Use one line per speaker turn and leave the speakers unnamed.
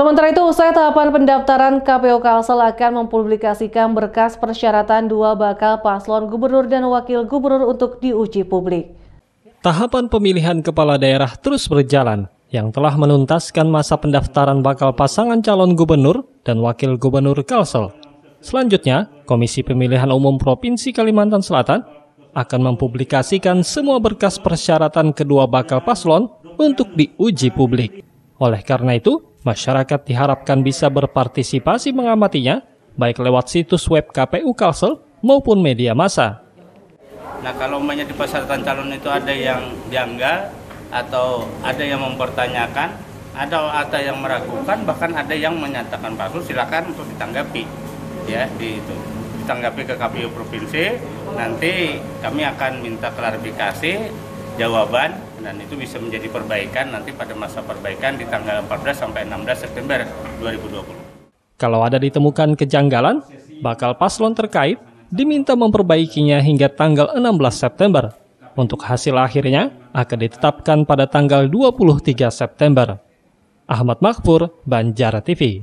Sementara itu, usai tahapan pendaftaran KPU Kalsel akan mempublikasikan berkas persyaratan dua bakal paslon gubernur dan wakil gubernur untuk diuji publik.
Tahapan pemilihan kepala daerah terus berjalan, yang telah menuntaskan masa pendaftaran bakal pasangan calon gubernur dan wakil gubernur Kalsel. Selanjutnya, Komisi Pemilihan Umum Provinsi Kalimantan Selatan akan mempublikasikan semua berkas persyaratan kedua bakal paslon untuk diuji publik. Oleh karena itu, Masyarakat diharapkan bisa berpartisipasi mengamatinya, baik lewat situs web KPU Kalsel maupun media massa.
Nah kalau umpamanya di pasaran calon itu ada yang dianggap atau ada yang mempertanyakan, ada ada yang meragukan, bahkan ada yang menyatakan palsu, silakan untuk ditanggapi ya di itu ditanggapi ke KPU provinsi. Nanti kami akan minta klarifikasi jawaban dan itu bisa menjadi perbaikan nanti pada masa perbaikan di tanggal 14 sampai 16 September 2020.
Kalau ada ditemukan kejanggalan, bakal paslon terkait diminta memperbaikinya hingga tanggal 16 September. Untuk hasil akhirnya akan ditetapkan pada tanggal 23 September. Ahmad Makfur, Banjar TV.